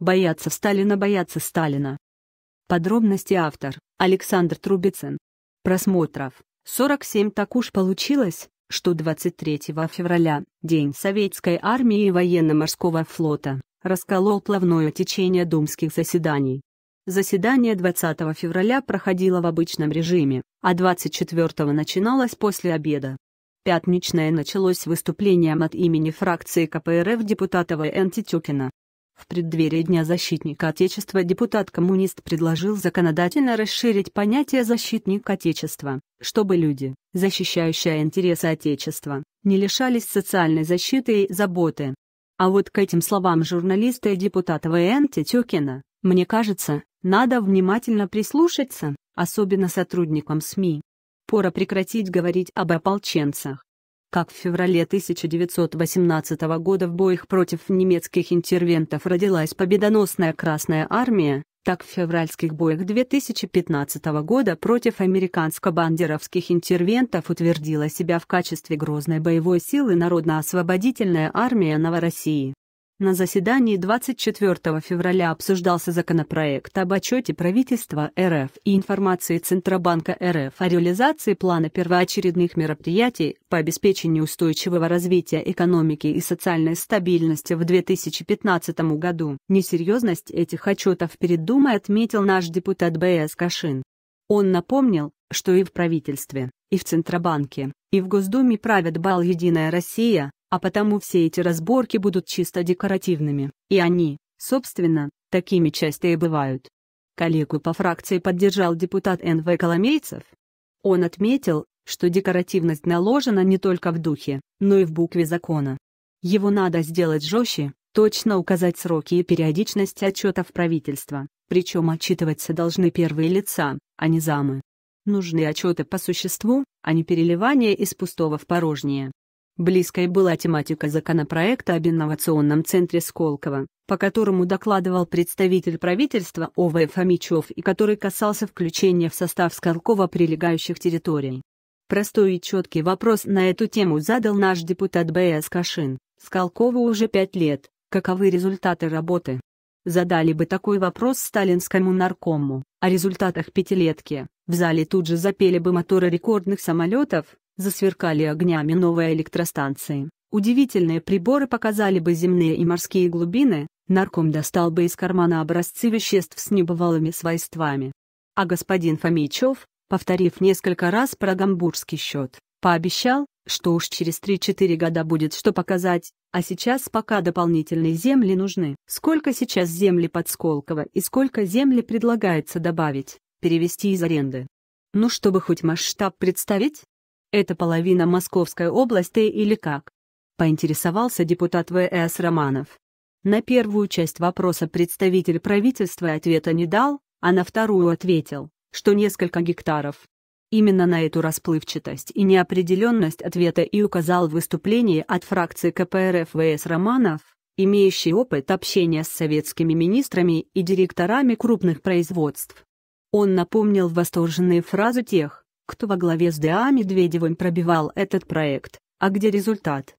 Бояться Сталина, бояться Сталина. Подробности автор Александр Трубицын. Просмотров 47 так уж получилось, что 23 февраля, день Советской армии и военно-морского флота, расколол плавное течение думских заседаний. Заседание 20 февраля проходило в обычном режиме, а 24 начиналось после обеда. Пятничное началось выступлением от имени фракции КПРФ депутата В.Н. Тетюкина. В преддверии Дня защитника Отечества депутат-коммунист предложил законодательно расширить понятие «защитник Отечества», чтобы люди, защищающие интересы Отечества, не лишались социальной защиты и заботы. А вот к этим словам журналиста и депутата ВН Тетюкина, мне кажется, надо внимательно прислушаться, особенно сотрудникам СМИ. Пора прекратить говорить об ополченцах как в феврале 1918 года в боях против немецких интервентов родилась победоносная Красная Армия, так в февральских боях 2015 года против американско-бандеровских интервентов утвердила себя в качестве грозной боевой силы Народно-освободительная армия Новороссии. На заседании 24 февраля обсуждался законопроект об отчете правительства РФ и информации Центробанка РФ о реализации плана первоочередных мероприятий по обеспечению устойчивого развития экономики и социальной стабильности в 2015 году. Несерьезность этих отчетов перед Думой отметил наш депутат БС Кашин. Он напомнил, что и в правительстве, и в Центробанке, и в Госдуме правят бал «Единая Россия», а потому все эти разборки будут чисто декоративными, и они, собственно, такими часто и бывают. Коллегу по фракции поддержал депутат НВ Коломейцев. Он отметил, что декоративность наложена не только в духе, но и в букве закона. Его надо сделать жестче, точно указать сроки и периодичность отчетов правительства, причем отчитываться должны первые лица, а не замы. Нужны отчеты по существу, а не переливание из пустого в порожнее. Близкой была тематика законопроекта об инновационном центре Сколково, по которому докладывал представитель правительства Ова Фомичев и который касался включения в состав Сколково прилегающих территорий. Простой и четкий вопрос на эту тему задал наш депутат Б.С. Кашин. Сколково уже пять лет, каковы результаты работы? Задали бы такой вопрос сталинскому наркому, о результатах пятилетки, в зале тут же запели бы моторы рекордных самолетов, засверкали огнями новые электростанции. Удивительные приборы показали бы земные и морские глубины, нарком достал бы из кармана образцы веществ с небывалыми свойствами. А господин Фомичев, повторив несколько раз про гамбургский счет, пообещал, что уж через 3-4 года будет что показать, а сейчас пока дополнительные земли нужны. Сколько сейчас земли под Сколково и сколько земли предлагается добавить, перевести из аренды? Ну чтобы хоть масштаб представить, это половина Московской области или как? Поинтересовался депутат ВС Романов. На первую часть вопроса представитель правительства ответа не дал, а на вторую ответил, что несколько гектаров. Именно на эту расплывчатость и неопределенность ответа и указал выступление от фракции КПРФ ВС Романов, имеющий опыт общения с советскими министрами и директорами крупных производств. Он напомнил восторженные фразы тех, кто во главе с ДА Медведевым пробивал этот проект, а где результат.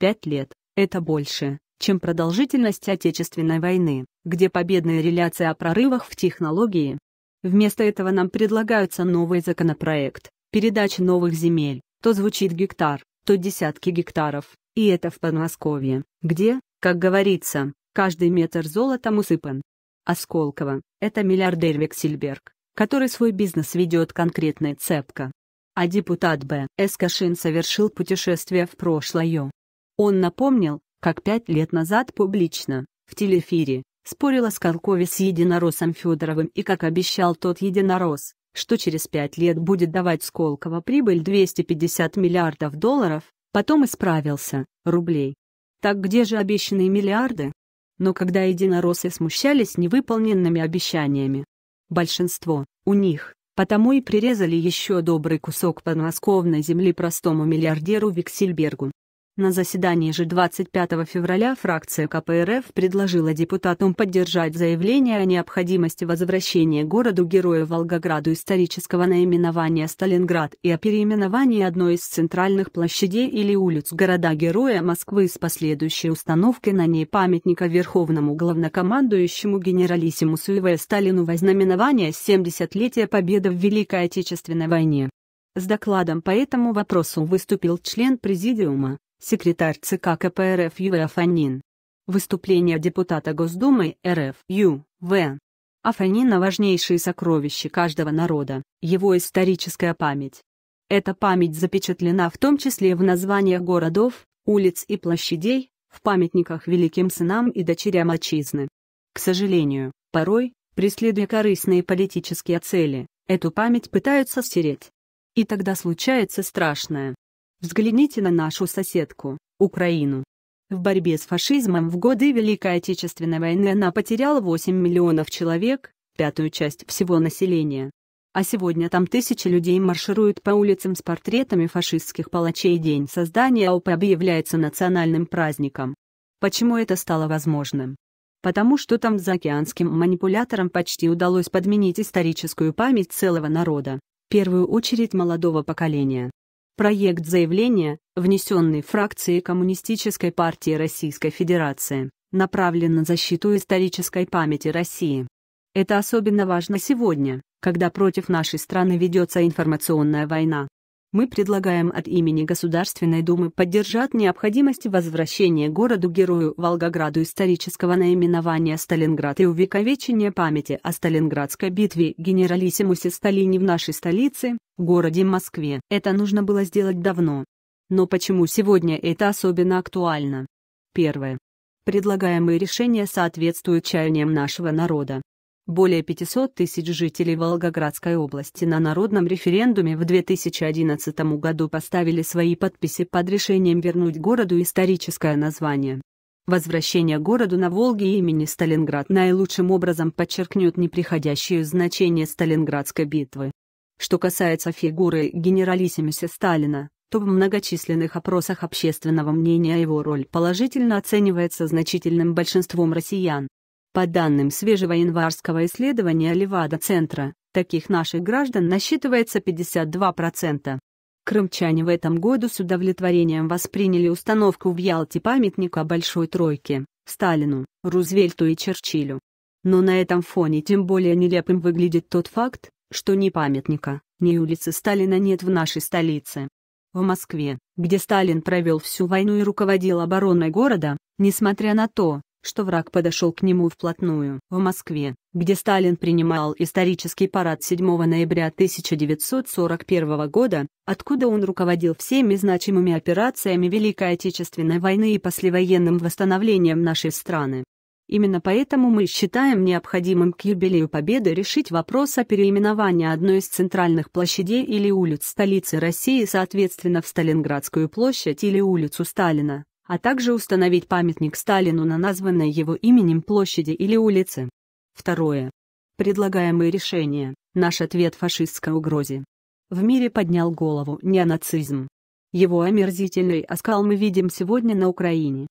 Пять лет – это больше, чем продолжительность Отечественной войны, где победная реляция о прорывах в технологии. Вместо этого нам предлагаются новый законопроект, передача новых земель, то звучит гектар, то десятки гектаров, и это в Подмосковье, где, как говорится, каждый метр золотом усыпан. Осколково – это миллиардер Вексельберг, который свой бизнес ведет конкретная цепка. А депутат Б. С. Кашин совершил путешествие в прошлое. Он напомнил, как пять лет назад публично, в телефире, спорила с Каркови с единоросом Федоровым и как обещал тот единорос, что через пять лет будет давать Сколково прибыль 250 миллиардов долларов, потом исправился, рублей. Так где же обещанные миллиарды? Но когда Единоросы смущались невыполненными обещаниями, большинство, у них, потому и прирезали еще добрый кусок подмосковной земли простому миллиардеру Виксельбергу, на заседании же 25 февраля фракция КПРФ предложила депутатам поддержать заявление о необходимости возвращения городу Героя Волгограду исторического наименования Сталинград и о переименовании одной из центральных площадей или улиц города Героя Москвы с последующей установкой на ней памятника Верховному главнокомандующему генералиссимусу И.В. Сталину во 70-летия победы в Великой Отечественной войне. С докладом по этому вопросу выступил член Президиума, секретарь ЦК КПРФ Ю. Афанин. Выступление депутата Госдумы РФ Ю. В. Афанина – важнейшие сокровища каждого народа, его историческая память. Эта память запечатлена в том числе в названиях городов, улиц и площадей, в памятниках великим сынам и дочерям отчизны. К сожалению, порой, преследуя корыстные политические цели, эту память пытаются стереть. И тогда случается страшное. Взгляните на нашу соседку, Украину. В борьбе с фашизмом в годы Великой Отечественной войны она потеряла 8 миллионов человек, пятую часть всего населения. А сегодня там тысячи людей маршируют по улицам с портретами фашистских палачей. День создания ОП объявляется национальным праздником. Почему это стало возможным? Потому что там заокеанским манипуляторам почти удалось подменить историческую память целого народа, в первую очередь молодого поколения. Проект заявления, внесенный фракцией Коммунистической партии Российской Федерации, направлен на защиту исторической памяти России. Это особенно важно сегодня, когда против нашей страны ведется информационная война, мы предлагаем от имени Государственной Думы поддержать необходимость возвращения городу-герою Волгограду исторического наименования Сталинград и увековечения памяти о Сталинградской битве генералиссимусе Сталине в нашей столице, городе Москве. Это нужно было сделать давно. Но почему сегодня это особенно актуально? Первое. Предлагаемые решения соответствуют чаяниям нашего народа более 500 тысяч жителей Волгоградской области на народном референдуме в 2011 году поставили свои подписи под решением вернуть городу историческое название. Возвращение городу на Волге имени Сталинград наилучшим образом подчеркнет неприходящее значение Сталинградской битвы. Что касается фигуры генералиссимуса Сталина, то в многочисленных опросах общественного мнения его роль положительно оценивается значительным большинством россиян. По данным свежего январского исследования Левада-центра, таких наших граждан насчитывается 52%. Крымчане в этом году с удовлетворением восприняли установку в Ялте памятника Большой Тройки – Сталину, Рузвельту и Черчиллю. Но на этом фоне тем более нелепым выглядит тот факт, что ни памятника, ни улицы Сталина нет в нашей столице. В Москве, где Сталин провел всю войну и руководил обороной города, несмотря на то, что враг подошел к нему вплотную. В Москве, где Сталин принимал исторический парад 7 ноября 1941 года, откуда он руководил всеми значимыми операциями Великой Отечественной войны и послевоенным восстановлением нашей страны. Именно поэтому мы считаем необходимым к юбилею Победы решить вопрос о переименовании одной из центральных площадей или улиц столицы России соответственно в Сталинградскую площадь или улицу Сталина а также установить памятник Сталину на названной его именем площади или улице. Второе. Предлагаемые решения – наш ответ фашистской угрозе. В мире поднял голову неонацизм. Его омерзительный оскал мы видим сегодня на Украине.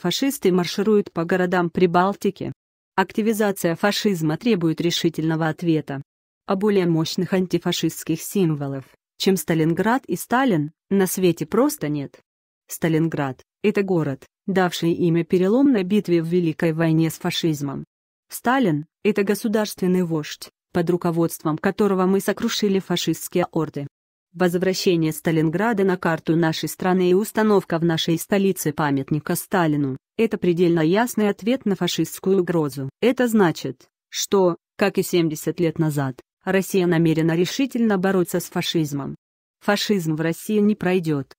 Фашисты маршируют по городам Прибалтики. Активизация фашизма требует решительного ответа. А более мощных антифашистских символов, чем Сталинград и Сталин, на свете просто нет. Сталинград это город, давший имя переломной битве в Великой войне с фашизмом. Сталин – это государственный вождь, под руководством которого мы сокрушили фашистские орды. Возвращение Сталинграда на карту нашей страны и установка в нашей столице памятника Сталину – это предельно ясный ответ на фашистскую угрозу. Это значит, что, как и 70 лет назад, Россия намерена решительно бороться с фашизмом. Фашизм в России не пройдет.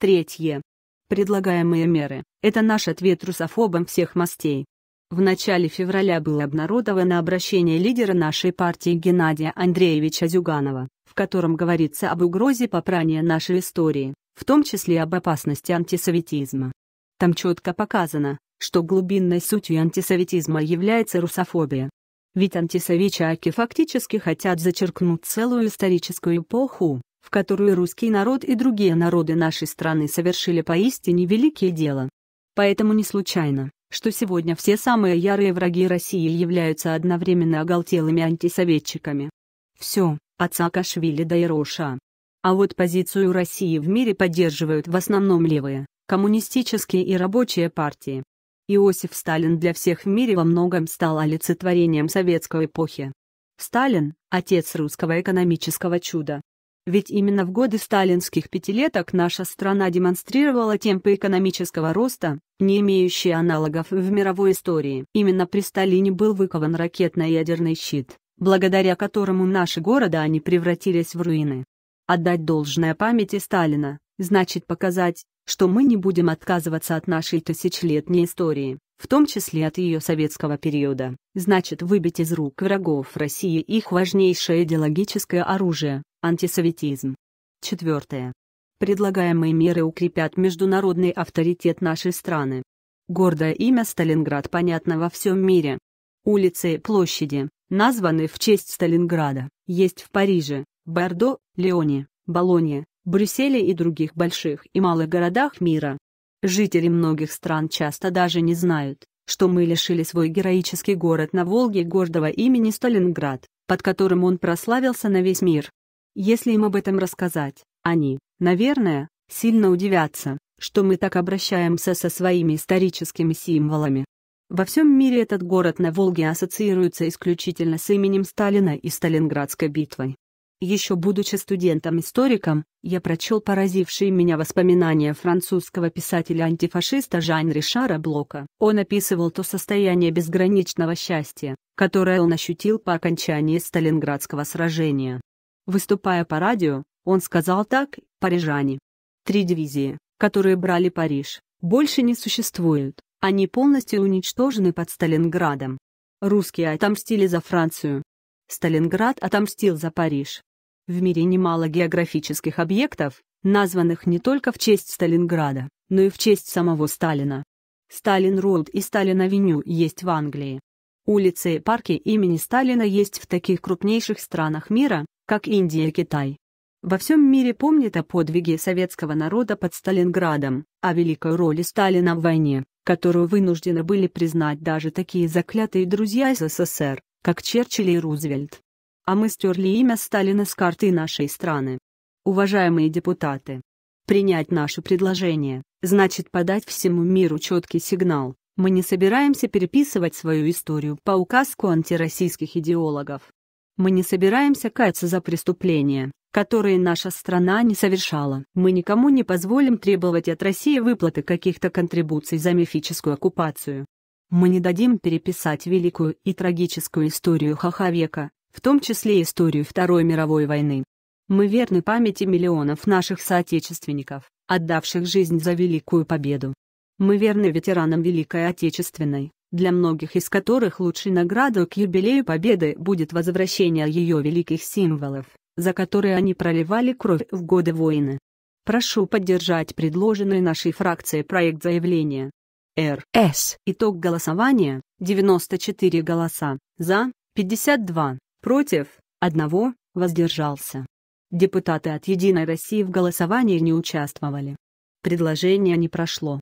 Третье предлагаемые меры – это наш ответ русофобам всех мастей. В начале февраля было обнародовано обращение лидера нашей партии Геннадия Андреевича Зюганова, в котором говорится об угрозе попрания нашей истории, в том числе об опасности антисоветизма. Там четко показано, что глубинной сутью антисоветизма является русофобия. Ведь антисоветчики фактически хотят зачеркнуть целую историческую эпоху, в которую русский народ и другие народы нашей страны совершили поистине великие дела. Поэтому не случайно, что сегодня все самые ярые враги России являются одновременно оголтелыми антисоветчиками. Все, от Саакашвили до Ироша. А вот позицию России в мире поддерживают в основном левые, коммунистические и рабочие партии. Иосиф Сталин для всех в мире во многом стал олицетворением советской эпохи. Сталин – отец русского экономического чуда, ведь именно в годы сталинских пятилеток наша страна демонстрировала темпы экономического роста, не имеющие аналогов в мировой истории. Именно при Сталине был выкован ракетно-ядерный щит, благодаря которому наши города они превратились в руины. Отдать должное памяти Сталина, значит показать, что мы не будем отказываться от нашей тысячелетней истории, в том числе от ее советского периода, значит выбить из рук врагов России их важнейшее идеологическое оружие Антисоветизм. Четвертое. Предлагаемые меры укрепят международный авторитет нашей страны. Гордое имя Сталинград понятно во всем мире. Улицы и площади, названные в честь Сталинграда, есть в Париже, Бордо, Леоне, Болонье, Брюсселе и других больших и малых городах мира. Жители многих стран часто даже не знают, что мы лишили свой героический город на Волге гордого имени Сталинград, под которым он прославился на весь мир если им об этом рассказать, они, наверное, сильно удивятся, что мы так обращаемся со своими историческими символами. Во всем мире этот город на Волге ассоциируется исключительно с именем Сталина и Сталинградской битвой. Еще будучи студентом-историком, я прочел поразившие меня воспоминания французского писателя-антифашиста Жан Ришара Блока. Он описывал то состояние безграничного счастья, которое он ощутил по окончании Сталинградского сражения. Выступая по радио, он сказал так, парижане. Три дивизии, которые брали Париж, больше не существуют. Они полностью уничтожены под Сталинградом. Русские отомстили за Францию. Сталинград отомстил за Париж. В мире немало географических объектов, названных не только в честь Сталинграда, но и в честь самого Сталина. Сталин-Роуд и Сталин-Авеню есть в Англии. Улицы и парки имени Сталина есть в таких крупнейших странах мира, как Индия и Китай. Во всем мире помнят о подвиге советского народа под Сталинградом, о великой роли Сталина в войне, которую вынуждены были признать даже такие заклятые друзья СССР, как Черчилль и Рузвельт. А мы стерли имя Сталина с карты нашей страны. Уважаемые депутаты, принять наше предложение, значит подать всему миру четкий сигнал, мы не собираемся переписывать свою историю по указку антироссийских идеологов. Мы не собираемся каяться за преступления, которые наша страна не совершала. Мы никому не позволим требовать от России выплаты каких-то контрибуций за мифическую оккупацию. Мы не дадим переписать великую и трагическую историю Хахавека, в том числе историю Второй мировой войны. Мы верны памяти миллионов наших соотечественников, отдавших жизнь за великую победу. Мы верны ветеранам Великой Отечественной, для многих из которых лучшей наградой к юбилею Победы будет возвращение ее великих символов, за которые они проливали кровь в годы войны. Прошу поддержать предложенный нашей фракцией проект заявления. Р.С. Итог голосования – 94 голоса, за, 52, против, 1, воздержался. Депутаты от «Единой России» в голосовании не участвовали. Предложение не прошло.